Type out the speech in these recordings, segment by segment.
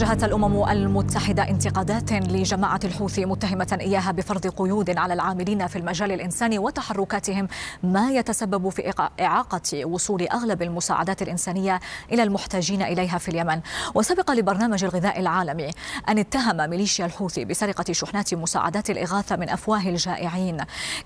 وجهت الأمم المتحدة انتقادات لجماعة الحوثي متهمة إياها بفرض قيود على العاملين في المجال الإنساني وتحركاتهم ما يتسبب في إعاقة وصول أغلب المساعدات الإنسانية إلى المحتاجين إليها في اليمن وسبق لبرنامج الغذاء العالمي أن اتهم ميليشيا الحوثي بسرقة شحنات مساعدات الإغاثة من أفواه الجائعين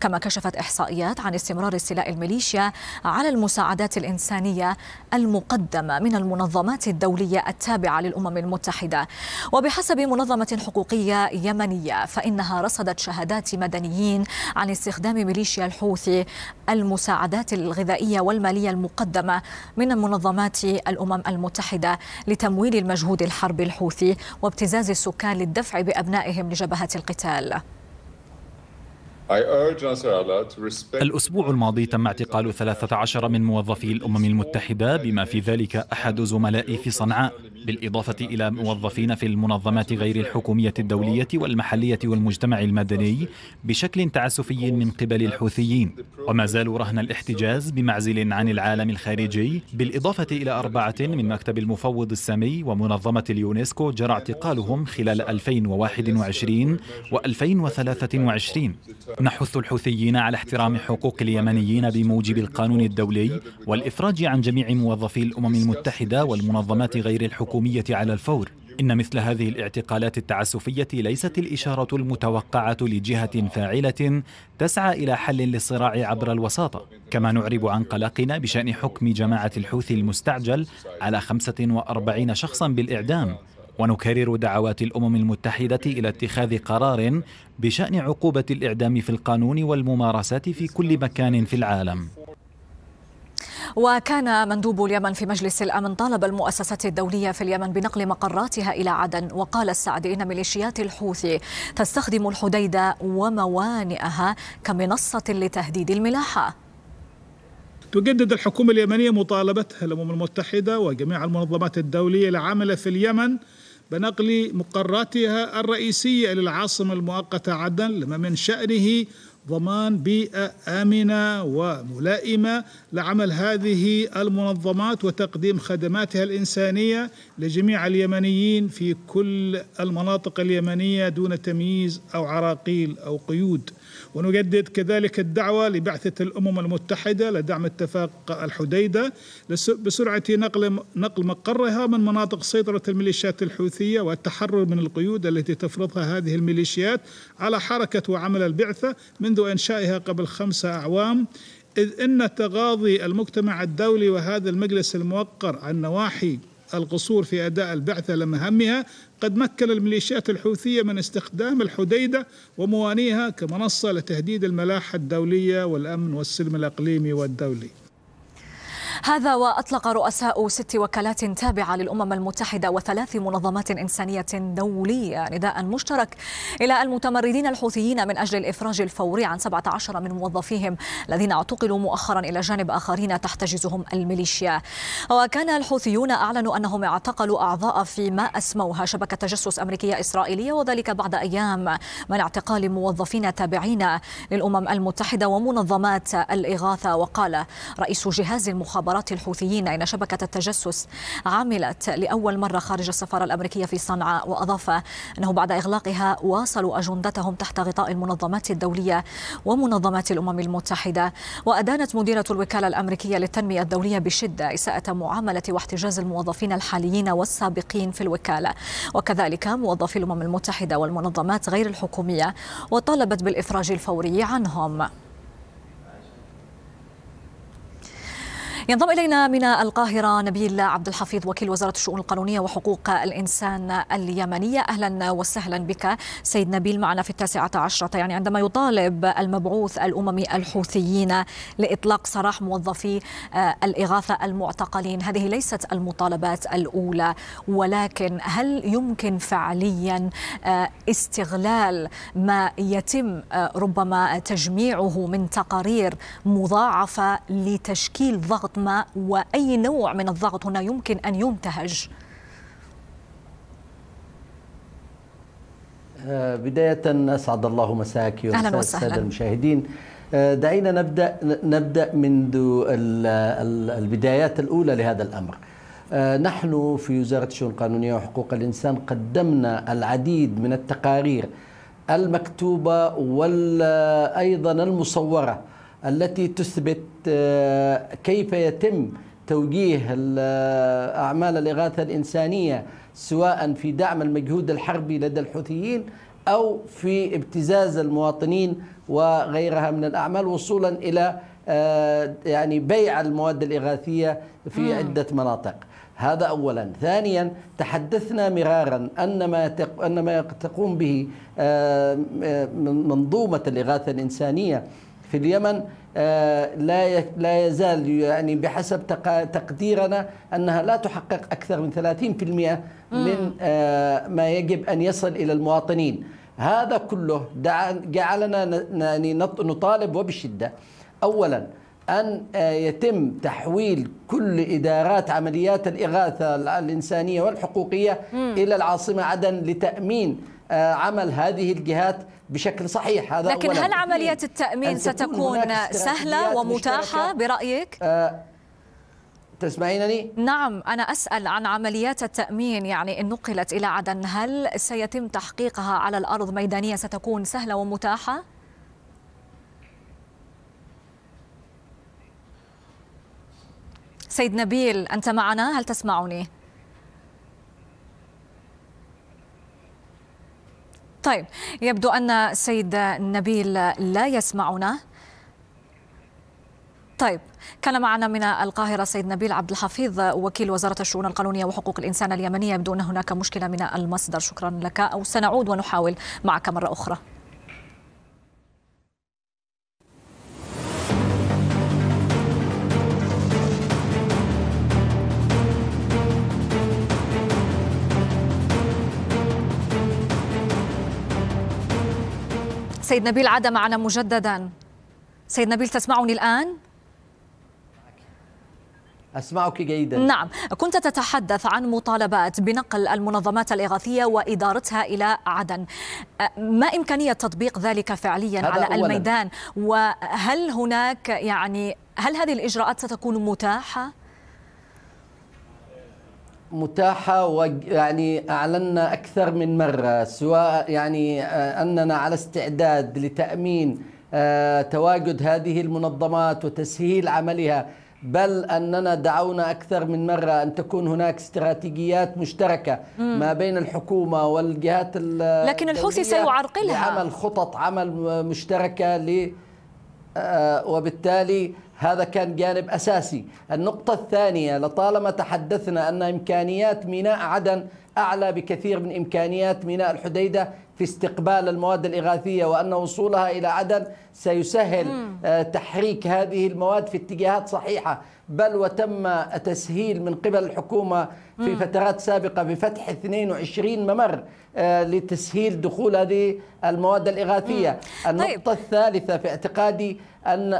كما كشفت إحصائيات عن استمرار استيلاء الميليشيا على المساعدات الإنسانية المقدمة من المنظمات الدولية التابعة للأمم المتحدة المتحدة وبحسب منظمة حقوقية يمنية فإنها رصدت شهادات مدنيين عن استخدام ميليشيا الحوثي المساعدات الغذائية والمالية المقدمة من منظمات الأمم المتحدة لتمويل المجهود الحربي الحوثي وابتزاز السكان للدفع بأبنائهم لجبهة القتال الأسبوع الماضي تم اعتقال 13 من موظفي الأمم المتحدة بما في ذلك أحد زملائي في صنعاء بالإضافة إلى موظفين في المنظمات غير الحكومية الدولية والمحلية والمجتمع المدني بشكل تعسفي من قبل الحوثيين وما زالوا رهن الاحتجاز بمعزل عن العالم الخارجي بالإضافة إلى أربعة من مكتب المفوض السامي ومنظمة اليونسكو جرى اعتقالهم خلال 2021 و 2023 نحث الحوثيين على احترام حقوق اليمنيين بموجب القانون الدولي والإفراج عن جميع موظفي الأمم المتحدة والمنظمات غير الحكومية على الفور إن مثل هذه الاعتقالات التعسفية ليست الإشارة المتوقعة لجهة فاعلة تسعى إلى حل للصراع عبر الوساطة كما نعرب عن قلقنا بشأن حكم جماعة الحوثي المستعجل على 45 شخصا بالإعدام ونكرر دعوات الامم المتحده الى اتخاذ قرار بشان عقوبه الاعدام في القانون والممارسات في كل مكان في العالم وكان مندوب اليمن في مجلس الامن طالب المؤسسات الدوليه في اليمن بنقل مقراتها الى عدن وقال السعد ان ميليشيات الحوثي تستخدم الحديده وموانئها كمنصه لتهديد الملاحه تجدد الحكومة اليمنية مطالبتها الأمم المتحدة وجميع المنظمات الدولية العاملة في اليمن بنقل مقراتها الرئيسية إلى العاصمة المؤقتة عدن لما من شأنه ضمان بيئة آمنة وملائمة لعمل هذه المنظمات وتقديم خدماتها الإنسانية لجميع اليمنيين في كل المناطق اليمنية دون تمييز أو عراقيل أو قيود ونجدد كذلك الدعوة لبعثة الأمم المتحدة لدعم اتفاق الحديدة بسرعة نقل نقل مقرها من مناطق سيطرة الميليشيات الحوثية والتحرر من القيود التي تفرضها هذه الميليشيات على حركة وعمل البعثة من منذ إنشائها قبل خمسة أعوام إذ أن تغاضي المجتمع الدولي وهذا المجلس الموقر عن نواحي القصور في أداء البعثة لمهامها قد مكن الميليشيات الحوثية من استخدام الحديدة وموانئها كمنصة لتهديد الملاحة الدولية والأمن والسلم الإقليمي والدولي هذا وأطلق رؤساء ست وكالات تابعة للأمم المتحدة وثلاث منظمات إنسانية دولية نداء مشترك إلى المتمردين الحوثيين من أجل الإفراج الفوري عن 17 من موظفيهم الذين اعتقلوا مؤخرا إلى جانب آخرين تحتجزهم الميليشيا وكان الحوثيون أعلنوا أنهم اعتقلوا أعضاء في ما أسموها شبكة تجسس أمريكية إسرائيلية وذلك بعد أيام من اعتقال موظفين تابعين للأمم المتحدة ومنظمات الإغاثة وقال رئيس جهاز المخابرات مخابرات الحوثيين إن شبكة التجسس عملت لأول مرة خارج السفارة الأمريكية في صنعاء وأضاف أنه بعد إغلاقها واصلوا أجندتهم تحت غطاء المنظمات الدولية ومنظمات الأمم المتحدة وأدانت مديرة الوكالة الأمريكية للتنمية الدولية بشدة إساءة معاملة واحتجاز الموظفين الحاليين والسابقين في الوكالة وكذلك موظفي الأمم المتحدة والمنظمات غير الحكومية وطالبت بالإفراج الفوري عنهم ينضم إلينا من القاهرة نبيل عبد الحفيظ وكيل وزارة الشؤون القانونية وحقوق الإنسان اليمنية أهلا وسهلا بك سيد نبيل معنا في التاسعة عشرة يعني عندما يطالب المبعوث الأممي الحوثيين لإطلاق سراح موظفي آه، الإغاثة المعتقلين هذه ليست المطالبات الأولى ولكن هل يمكن فعليا آه، استغلال ما يتم آه، ربما تجميعه من تقارير مضاعفة لتشكيل ضغط ضغط ما واي نوع من الضغط هنا يمكن ان ينتهج؟ آه، بداية أسعد الله مساك السادة المشاهدين آه، دعينا نبدأ نبدأ منذ البدايات الأولى لهذا الأمر آه، نحن في وزارة الشؤون القانونية وحقوق الإنسان قدمنا العديد من التقارير المكتوبة وأيضا المصورة التي تثبت آه، كيف يتم توجيه آه، أعمال الإغاثة الإنسانية سواء في دعم المجهود الحربي لدى الحوثيين أو في ابتزاز المواطنين وغيرها من الأعمال وصولا إلى آه، يعني بيع المواد الإغاثية في عدة مناطق هذا أولا ثانيا تحدثنا مرارا أن ما, أن ما تقوم به منظومة الإغاثة الإنسانية في اليمن آه، لا لا يزال يعني بحسب تقديرنا انها لا تحقق اكثر من 30% من آه، ما يجب ان يصل الى المواطنين هذا كله جعلنا يعني نطالب وبشده اولا أن آه، يتم تحويل كل إدارات عمليات الإغاثة الإنسانية والحقوقية إلى العاصمة عدن لتأمين عمل هذه الجهات بشكل صحيح هذا لكن هل عملية التأمين ستكون سهلة ومتاحة برأيك؟ آه تسمعينني؟ نعم أنا أسأل عن عمليات التأمين يعني إن نقلت إلى عدن هل سيتم تحقيقها على الأرض ميدانية ستكون سهلة ومتاحة؟ سيد نبيل أنت معنا هل تسمعني؟ طيب يبدو أن السيد نبيل لا يسمعنا طيب كان معنا من القاهرة سيد نبيل عبد الحفيظ وكيل وزارة الشؤون القانونية وحقوق الإنسان اليمنية يبدو أن هناك مشكلة من المصدر شكرا لك أو سنعود ونحاول معك مرة أخرى سيد نبيل عاد معنا مجددا سيد نبيل تسمعني الآن؟ أسمعك جيدا نعم كنت تتحدث عن مطالبات بنقل المنظمات الإغاثية وإدارتها إلى عدن ما إمكانية تطبيق ذلك فعليا على أولاً. الميدان وهل هناك يعني هل هذه الإجراءات ستكون متاحة؟ متاحة ويعني أعلنا أكثر من مرة سواء يعني آه، أننا على استعداد لتأمين آه، تواجد هذه المنظمات وتسهيل عملها بل أننا دعونا أكثر من مرة أن تكون هناك استراتيجيات مشتركة ما بين الحكومة والجهات لكن الحوثي سيعرقلها لعمل خطط عمل مشتركة ل آه، وبالتالي هذا كان جانب أساسي النقطة الثانية لطالما تحدثنا أن إمكانيات ميناء عدن أعلى بكثير من إمكانيات ميناء الحديدة في استقبال المواد الإغاثية وأن وصولها إلى عدن سيسهل آه، تحريك هذه المواد في اتجاهات صحيحة بل وتم تسهيل من قبل الحكومة في فترات سابقة بفتح 22 ممر آه، لتسهيل دخول هذه المواد الإغاثية طيب. النقطة الثالثة في اعتقادي أن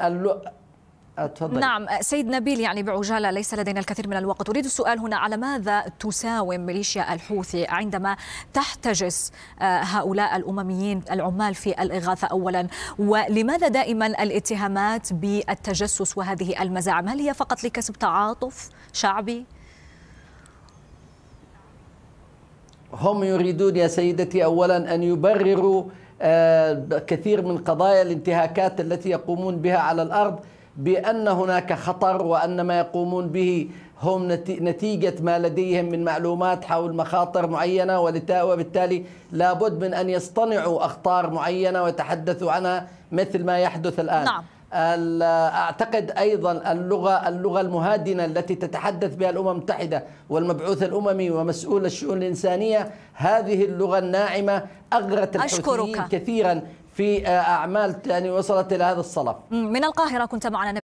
أتفضل. آه، نعم آه، سيد نبيل يعني بعجالة ليس لدينا الكثير من الوقت أريد السؤال هنا على ماذا تساوم ميليشيا الحوثي عندما تحتجز آه، هؤلاء الأمميين العمال في الإغاثة أولا ولماذا دائما الاتهامات بالتجسس وهذه المزاعم هل هي فقط لكسب تعاطف شعبي؟ هم يريدون يا سيدتي أولا أن يبرروا كثير من قضايا الانتهاكات التي يقومون بها على الأرض بأن هناك خطر وأن ما يقومون به هم نتيجة ما لديهم من معلومات حول مخاطر معينة وبالتالي لابد من أن يصطنعوا أخطار معينة ويتحدثوا عنها مثل ما يحدث الآن نعم. اعتقد ايضا اللغه اللغه المهادنه التي تتحدث بها الامم المتحده والمبعوث الاممي ومسؤول الشؤون الانسانيه هذه اللغه الناعمه اغرت الحوثيين كثيرا في آه، أعمال يعني وصلت إلى هذا الصلف من القاهرة كنت معنا